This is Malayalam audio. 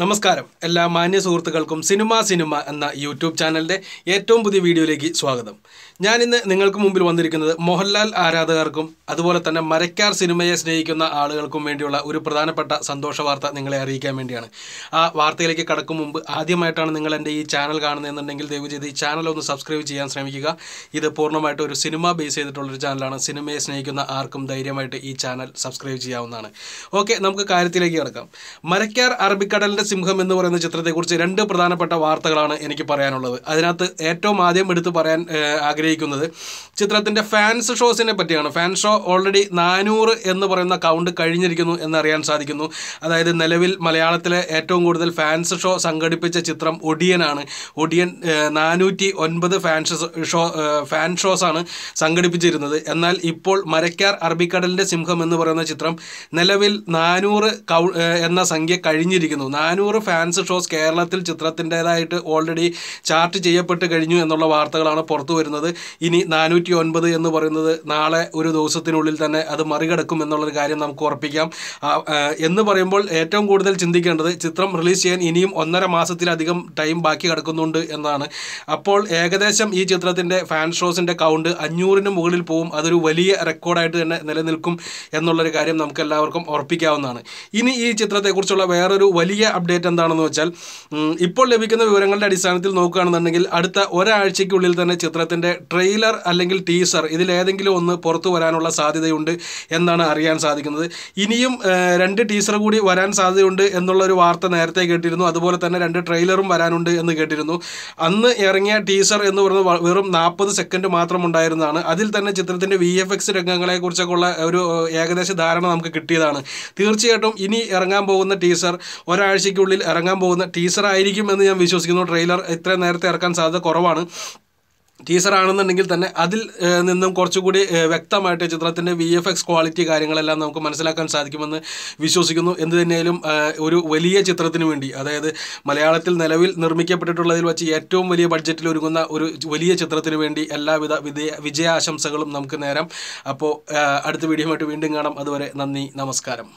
നമസ്കാരം എല്ലാ മാന്യ സുഹൃത്തുക്കൾക്കും സിനിമ സിനിമ എന്ന യൂട്യൂബ് ചാനലിൻ്റെ ഏറ്റവും പുതിയ വീഡിയോയിലേക്ക് സ്വാഗതം ഞാൻ ഇന്ന് നിങ്ങൾക്ക് മുമ്പിൽ വന്നിരിക്കുന്നത് മോഹൻലാൽ ആരാധകർക്കും അതുപോലെ തന്നെ മരക്കാർ സിനിമയെ സ്നേഹിക്കുന്ന ആളുകൾക്കും വേണ്ടിയുള്ള ഒരു പ്രധാനപ്പെട്ട സന്തോഷ വാർത്ത നിങ്ങളെ അറിയിക്കാൻ വേണ്ടിയാണ് ആ വാർത്തയിലേക്ക് കടക്കും മുമ്പ് ആദ്യമായിട്ടാണ് നിങ്ങൾ എൻ്റെ ഈ ചാനൽ കാണുന്നതെന്നുണ്ടെങ്കിൽ ദയവ് ചെയ്ത് ഈ ചാനൽ ഒന്ന് സബ്സ്ക്രൈബ് ചെയ്യാൻ ശ്രമിക്കുക ഇത് പൂർണ്ണമായിട്ട് ഒരു സിനിമ ബേസ് ചെയ്തിട്ടുള്ളൊരു ചാനലാണ് സിനിമയെ സ്നേഹിക്കുന്ന ആർക്കും ധൈര്യമായിട്ട് ഈ ചാനൽ സബ്സ്ക്രൈബ് ചെയ്യാവുന്നതാണ് ഓക്കെ നമുക്ക് കാര്യത്തിലേക്ക് കിടക്കാം മരക്കാർ അറബിക്കടലിൻ്റെ സിംഹം എന്ന് പറയുന്ന ചിത്രത്തെക്കുറിച്ച് രണ്ട് പ്രധാനപ്പെട്ട വാർത്തകളാണ് എനിക്ക് പറയാനുള്ളത് അതിനകത്ത് ഏറ്റവും ആദ്യം എടുത്ത് പറയാൻ ആഗ്രഹിക്കുന്നത് ചിത്രത്തിൻ്റെ ഫാൻസ് ഷോസിനെ പറ്റിയാണ് ഫാൻ ഷോ ഓൾറെഡി നാനൂറ് എന്ന് പറയുന്ന കൗണ്ട് കഴിഞ്ഞിരിക്കുന്നു എന്നറിയാൻ സാധിക്കുന്നു അതായത് നിലവിൽ മലയാളത്തിലെ ഏറ്റവും കൂടുതൽ ഫാൻസ് ഷോ സംഘടിപ്പിച്ച ചിത്രം ഒടിയനാണ് ഒടിയൻ നാനൂറ്റി ഒൻപത് ഫാൻസ് ഷോ ഫാൻ ഷോസാണ് സംഘടിപ്പിച്ചിരുന്നത് എന്നാൽ ഇപ്പോൾ മരക്കാർ അറബിക്കടലിൻ്റെ സിംഹം എന്ന് പറയുന്ന ചിത്രം നിലവിൽ നാനൂറ് കൗ എന്ന സംഖ്യ കഴിഞ്ഞിരിക്കുന്നു നാനൂറ് ഫാൻസ് ഷോസ് കേരളത്തിൽ ചിത്രത്തിൻ്റെതായിട്ട് ഓൾറെഡി ചാർട്ട് ചെയ്യപ്പെട്ട് കഴിഞ്ഞു എന്നുള്ള വാർത്തകളാണ് പുറത്തു വരുന്നത് ഇനി നാനൂറ്റി ഒൻപത് എന്ന് പറയുന്നത് നാളെ ഒരു ദിവസത്തിനുള്ളിൽ തന്നെ അത് മറികടക്കും എന്നുള്ളൊരു കാര്യം നമുക്ക് ഉറപ്പിക്കാം എന്ന് പറയുമ്പോൾ ഏറ്റവും കൂടുതൽ ചിന്തിക്കേണ്ടത് ചിത്രം റിലീസ് ചെയ്യാൻ ഇനിയും ഒന്നര മാസത്തിലധികം ടൈം ബാക്കി കിടക്കുന്നുണ്ട് എന്നാണ് അപ്പോൾ ഏകദേശം ഈ ചിത്രത്തിൻ്റെ ഫാൻ ഷോസിൻ്റെ കൗണ്ട് അഞ്ഞൂറിന് മുകളിൽ പോവും അതൊരു വലിയ റെക്കോർഡായിട്ട് തന്നെ നിലനിൽക്കും എന്നുള്ളൊരു കാര്യം നമുക്ക് എല്ലാവർക്കും ഉറപ്പിക്കാവുന്നതാണ് ഇനി ഈ ചിത്രത്തെക്കുറിച്ചുള്ള വേറൊരു വലിയ അപ്ഡേറ്റ് എന്താണെന്ന് വെച്ചാൽ ഇപ്പോൾ ലഭിക്കുന്ന വിവരങ്ങളുടെ അടിസ്ഥാനത്തിൽ നോക്കുകയാണെന്നുണ്ടെങ്കിൽ അടുത്ത ഒരാഴ്ചയ്ക്കുള്ളിൽ തന്നെ ചിത്രത്തിൻ്റെ ട്രെയിലർ അല്ലെങ്കിൽ ടീസർ ഇതിലേതെങ്കിലും ഒന്ന് പുറത്തു വരാനുള്ള സാധ്യതയുണ്ട് എന്നാണ് അറിയാൻ സാധിക്കുന്നത് ഇനിയും രണ്ട് ടീസർ കൂടി വരാൻ സാധ്യതയുണ്ട് എന്നുള്ളൊരു വാർത്ത നേരത്തെ കേട്ടിരുന്നു അതുപോലെ തന്നെ രണ്ട് ട്രെയിലറും വരാനുണ്ട് എന്ന് കേട്ടിരുന്നു അന്ന് ഇറങ്ങിയ ടീസർ എന്ന് പറയുന്നത് വെറും നാൽപ്പത് സെക്കൻഡ് മാത്രം ഉണ്ടായിരുന്നതാണ് അതിൽ തന്നെ ചിത്രത്തിൻ്റെ വി എഫ് എക്സ് രംഗങ്ങളെക്കുറിച്ചൊക്കെ ഉള്ള ഒരു ഏകദേശ ധാരണ നമുക്ക് കിട്ടിയതാണ് തീർച്ചയായിട്ടും ഇനി ഇറങ്ങാൻ പോകുന്ന ടീസർ ഒരാഴ്ച ആഴ്ചയ്ക്കുള്ളിൽ ഇറങ്ങാൻ പോകുന്ന ടീസർ ആയിരിക്കും എന്ന് ഞാൻ വിശ്വസിക്കുന്നു ട്രെയിലർ ഇത്രയും നേരത്തെ ഇറക്കാൻ സാധ്യത കുറവാണ് ടീസർ ആണെന്നുണ്ടെങ്കിൽ തന്നെ അതിൽ നിന്നും കുറച്ചുകൂടി വ്യക്തമായിട്ട് ചിത്രത്തിൻ്റെ വി എഫ് എക്സ് ക്വാളിറ്റി കാര്യങ്ങളെല്ലാം നമുക്ക് മനസ്സിലാക്കാൻ സാധിക്കുമെന്ന് വിശ്വസിക്കുന്നു എന്ത് തന്നെയാലും ഒരു വലിയ ചിത്രത്തിന് വേണ്ടി അതായത് മലയാളത്തിൽ നിലവിൽ നിർമ്മിക്കപ്പെട്ടിട്ടുള്ളതിൽ വെച്ച് ഏറ്റവും വലിയ ബഡ്ജറ്റിൽ ഒരുങ്ങുന്ന ഒരു വലിയ ചിത്രത്തിന് വേണ്ടി എല്ലാവിധ വിജയ വിജയാശംസകളും നമുക്ക് നേരം അപ്പോൾ അടുത്ത വീഡിയോ വീണ്ടും കാണാം അതുവരെ നന്ദി നമസ്കാരം